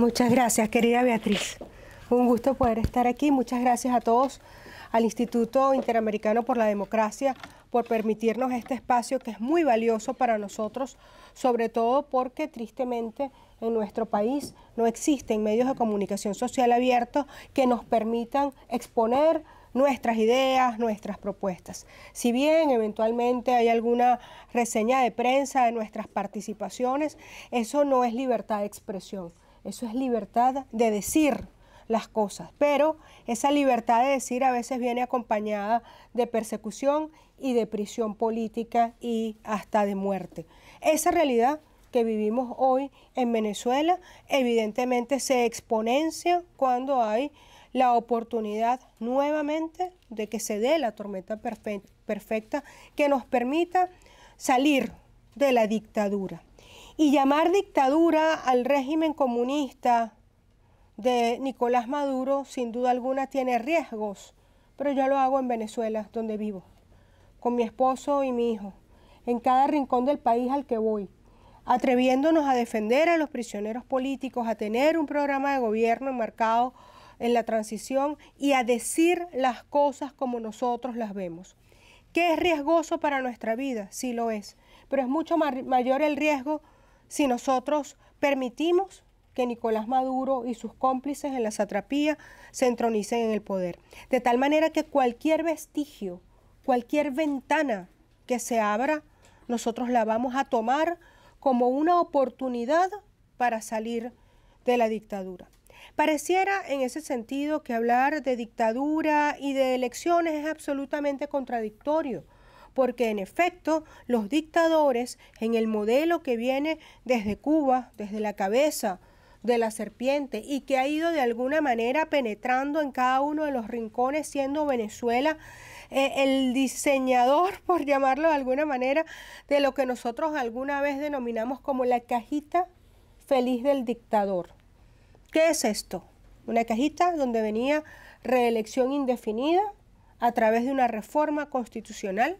Muchas gracias, querida Beatriz. Un gusto poder estar aquí. Muchas gracias a todos, al Instituto Interamericano por la Democracia, por permitirnos este espacio que es muy valioso para nosotros, sobre todo porque tristemente en nuestro país no existen medios de comunicación social abiertos que nos permitan exponer nuestras ideas, nuestras propuestas. Si bien eventualmente hay alguna reseña de prensa de nuestras participaciones, eso no es libertad de expresión. Eso es libertad de decir las cosas, pero esa libertad de decir a veces viene acompañada de persecución y de prisión política y hasta de muerte. Esa realidad que vivimos hoy en Venezuela evidentemente se exponencia cuando hay la oportunidad nuevamente de que se dé la tormenta perfecta que nos permita salir de la dictadura. Y llamar dictadura al régimen comunista de Nicolás Maduro, sin duda alguna, tiene riesgos, pero yo lo hago en Venezuela, donde vivo, con mi esposo y mi hijo, en cada rincón del país al que voy, atreviéndonos a defender a los prisioneros políticos, a tener un programa de gobierno enmarcado en la transición y a decir las cosas como nosotros las vemos. ¿Qué es riesgoso para nuestra vida? Sí lo es, pero es mucho mayor el riesgo si nosotros permitimos que Nicolás Maduro y sus cómplices en la satrapía se entronicen en el poder. De tal manera que cualquier vestigio, cualquier ventana que se abra, nosotros la vamos a tomar como una oportunidad para salir de la dictadura. Pareciera en ese sentido que hablar de dictadura y de elecciones es absolutamente contradictorio porque en efecto los dictadores en el modelo que viene desde Cuba, desde la cabeza de la serpiente y que ha ido de alguna manera penetrando en cada uno de los rincones, siendo Venezuela eh, el diseñador, por llamarlo de alguna manera, de lo que nosotros alguna vez denominamos como la cajita feliz del dictador. ¿Qué es esto? Una cajita donde venía reelección indefinida a través de una reforma constitucional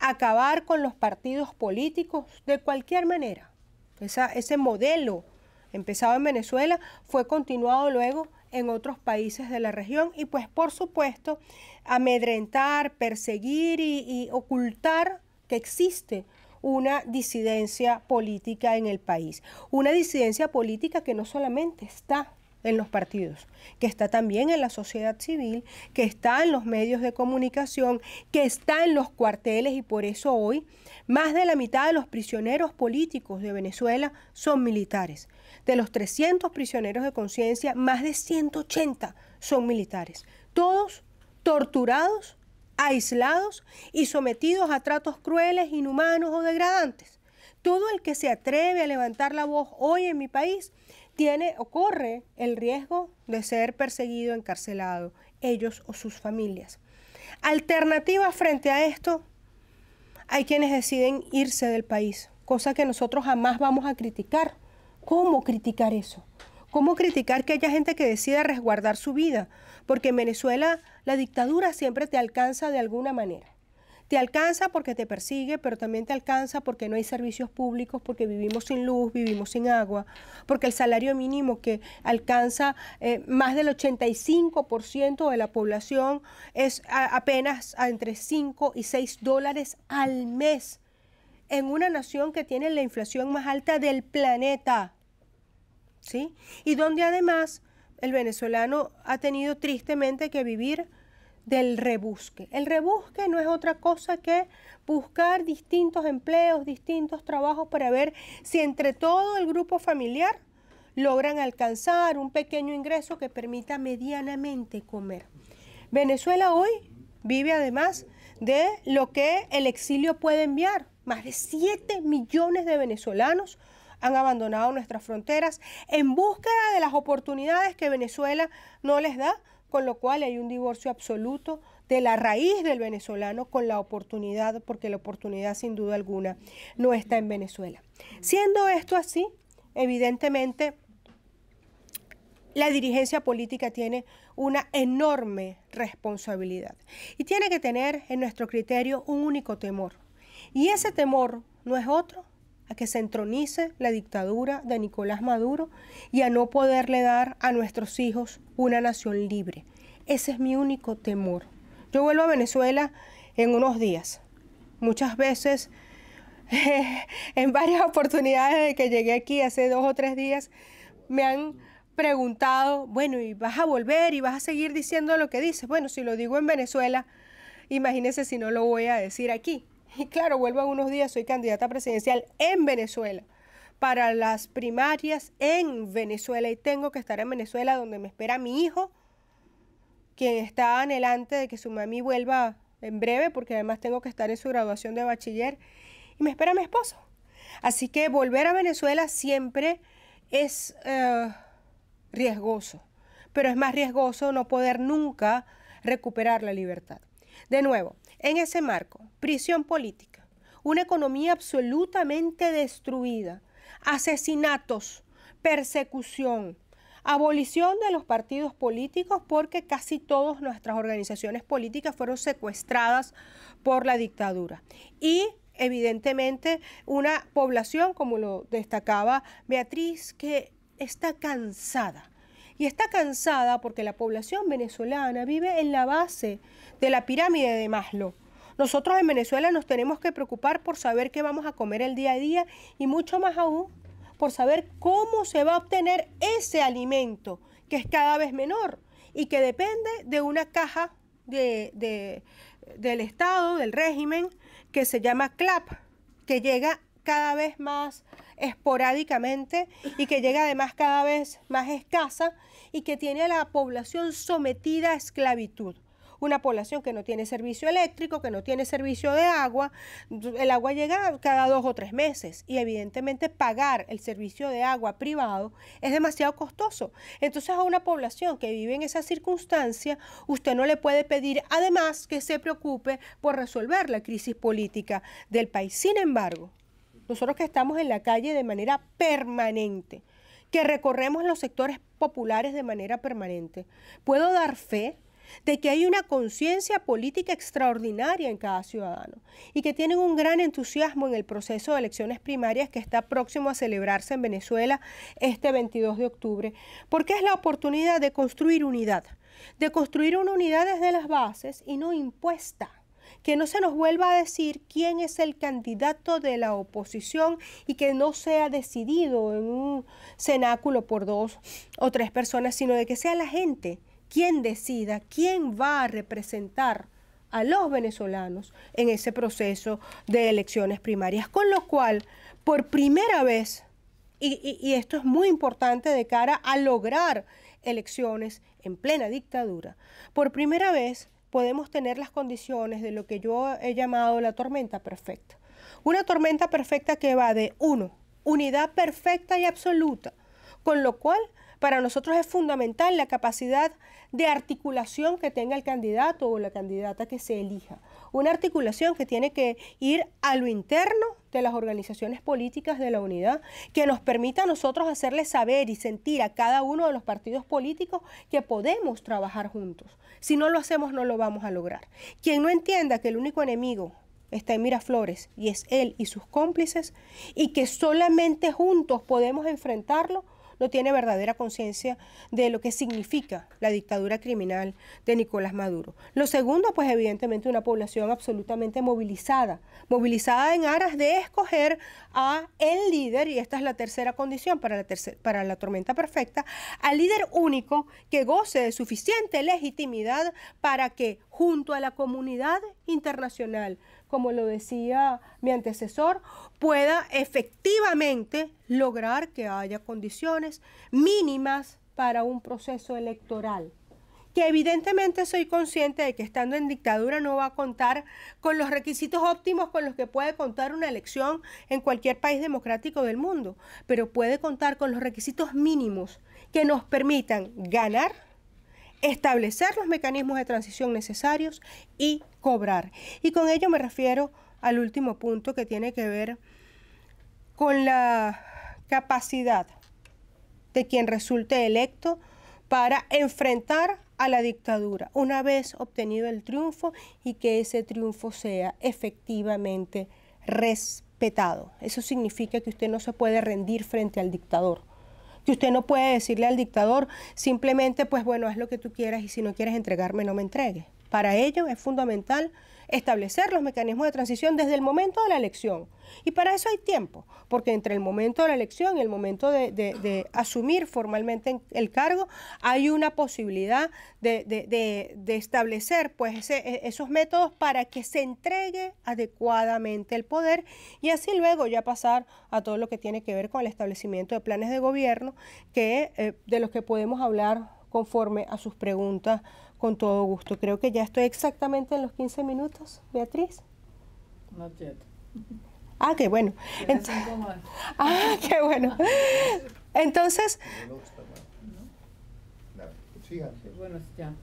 acabar con los partidos políticos de cualquier manera. ese modelo empezado en Venezuela fue continuado luego en otros países de la región y pues por supuesto amedrentar, perseguir y, y ocultar que existe una disidencia política en el país. Una disidencia política que no solamente está en los partidos, que está también en la sociedad civil, que está en los medios de comunicación, que está en los cuarteles y por eso hoy más de la mitad de los prisioneros políticos de Venezuela son militares. De los 300 prisioneros de conciencia, más de 180 son militares. Todos torturados, aislados y sometidos a tratos crueles, inhumanos o degradantes. Todo el que se atreve a levantar la voz hoy en mi país tiene o corre el riesgo de ser perseguido, encarcelado, ellos o sus familias. Alternativa frente a esto, hay quienes deciden irse del país, cosa que nosotros jamás vamos a criticar. ¿Cómo criticar eso? ¿Cómo criticar que haya gente que decida resguardar su vida? Porque en Venezuela la dictadura siempre te alcanza de alguna manera. Te alcanza porque te persigue, pero también te alcanza porque no hay servicios públicos, porque vivimos sin luz, vivimos sin agua, porque el salario mínimo que alcanza eh, más del 85% de la población es apenas entre 5 y 6 dólares al mes en una nación que tiene la inflación más alta del planeta. ¿Sí? Y donde además el venezolano ha tenido tristemente que vivir del rebusque. El rebusque no es otra cosa que buscar distintos empleos, distintos trabajos para ver si entre todo el grupo familiar logran alcanzar un pequeño ingreso que permita medianamente comer. Venezuela hoy vive además de lo que el exilio puede enviar. Más de 7 millones de venezolanos han abandonado nuestras fronteras en búsqueda de las oportunidades que Venezuela no les da con lo cual hay un divorcio absoluto de la raíz del venezolano con la oportunidad, porque la oportunidad sin duda alguna no está en Venezuela. Siendo esto así, evidentemente la dirigencia política tiene una enorme responsabilidad y tiene que tener en nuestro criterio un único temor. Y ese temor no es otro a que se entronice la dictadura de Nicolás Maduro y a no poderle dar a nuestros hijos una nación libre. Ese es mi único temor. Yo vuelvo a Venezuela en unos días. Muchas veces, en varias oportunidades de que llegué aquí hace dos o tres días, me han preguntado, bueno, ¿y vas a volver y vas a seguir diciendo lo que dices? Bueno, si lo digo en Venezuela, imagínese si no lo voy a decir aquí. Y claro, vuelvo a unos días, soy candidata presidencial en Venezuela para las primarias en Venezuela y tengo que estar en Venezuela donde me espera mi hijo, quien está anhelante de que su mami vuelva en breve, porque además tengo que estar en su graduación de bachiller, y me espera mi esposo. Así que volver a Venezuela siempre es eh, riesgoso, pero es más riesgoso no poder nunca recuperar la libertad. De nuevo, en ese marco, prisión política, una economía absolutamente destruida, asesinatos, persecución, abolición de los partidos políticos porque casi todas nuestras organizaciones políticas fueron secuestradas por la dictadura. Y evidentemente una población, como lo destacaba Beatriz, que está cansada y está cansada porque la población venezolana vive en la base de la pirámide de Maslow. Nosotros en Venezuela nos tenemos que preocupar por saber qué vamos a comer el día a día y mucho más aún por saber cómo se va a obtener ese alimento, que es cada vez menor y que depende de una caja de, del Estado, del régimen, que se llama CLAP, que llega cada vez más esporádicamente y que llega además cada vez más escasa y que tiene a la población sometida a esclavitud una población que no tiene servicio eléctrico, que no tiene servicio de agua. El agua llega cada dos o tres meses y evidentemente pagar el servicio de agua privado es demasiado costoso. Entonces a una población que vive en esa circunstancia, usted no le puede pedir además que se preocupe por resolver la crisis política del país. Sin embargo, nosotros que estamos en la calle de manera permanente, que recorremos los sectores populares de manera permanente, puedo dar fe de que hay una conciencia política extraordinaria en cada ciudadano y que tienen un gran entusiasmo en el proceso de elecciones primarias que está próximo a celebrarse en Venezuela este 22 de octubre, porque es la oportunidad de construir unidad, de construir una unidad desde las bases y no impuesta que no se nos vuelva a decir quién es el candidato de la oposición y que no sea decidido en un cenáculo por dos o tres personas, sino de que sea la gente quien decida quién va a representar a los venezolanos en ese proceso de elecciones primarias. Con lo cual, por primera vez, y, y esto es muy importante de cara a lograr elecciones en plena dictadura, por primera vez podemos tener las condiciones de lo que yo he llamado la tormenta perfecta. Una tormenta perfecta que va de uno, unidad perfecta y absoluta, con lo cual para nosotros es fundamental la capacidad de articulación que tenga el candidato o la candidata que se elija una articulación que tiene que ir a lo interno de las organizaciones políticas de la unidad, que nos permita a nosotros hacerle saber y sentir a cada uno de los partidos políticos que podemos trabajar juntos. Si no lo hacemos, no lo vamos a lograr. Quien no entienda que el único enemigo está en Miraflores y es él y sus cómplices, y que solamente juntos podemos enfrentarlo, no tiene verdadera conciencia de lo que significa la dictadura criminal de Nicolás Maduro. Lo segundo, pues evidentemente una población absolutamente movilizada, movilizada en aras de escoger a el líder, y esta es la tercera condición para la, para la tormenta perfecta, al líder único que goce de suficiente legitimidad para que junto a la comunidad internacional, como lo decía mi antecesor, pueda efectivamente lograr que haya condiciones mínimas para un proceso electoral que evidentemente soy consciente de que estando en dictadura no va a contar con los requisitos óptimos con los que puede contar una elección en cualquier país democrático del mundo, pero puede contar con los requisitos mínimos que nos permitan ganar establecer los mecanismos de transición necesarios y cobrar. Y con ello me refiero al último punto que tiene que ver con la capacidad de quien resulte electo para enfrentar a la dictadura una vez obtenido el triunfo y que ese triunfo sea efectivamente respetado. Eso significa que usted no se puede rendir frente al dictador que usted no puede decirle al dictador simplemente, pues bueno, es lo que tú quieras y si no quieres entregarme, no me entregues. Para ello es fundamental establecer los mecanismos de transición desde el momento de la elección. Y para eso hay tiempo, porque entre el momento de la elección y el momento de, asumir formalmente el cargo, hay una posibilidad de, establecer pues, e, esos métodos para que se entregue adecuadamente el poder y así luego ya pasar a todo lo que tiene que ver con el establecimiento de planes de gobierno, que, eh, de los que podemos hablar conforme a sus preguntas con todo gusto. Creo que ya estoy exactamente en los 15 minutos, Beatriz. No Ah, qué bueno. ah, qué bueno. Entonces. Bueno, ya.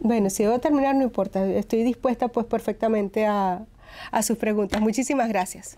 Bueno, si debo terminar, no importa. Estoy dispuesta pues perfectamente a, a sus preguntas. Muchísimas gracias.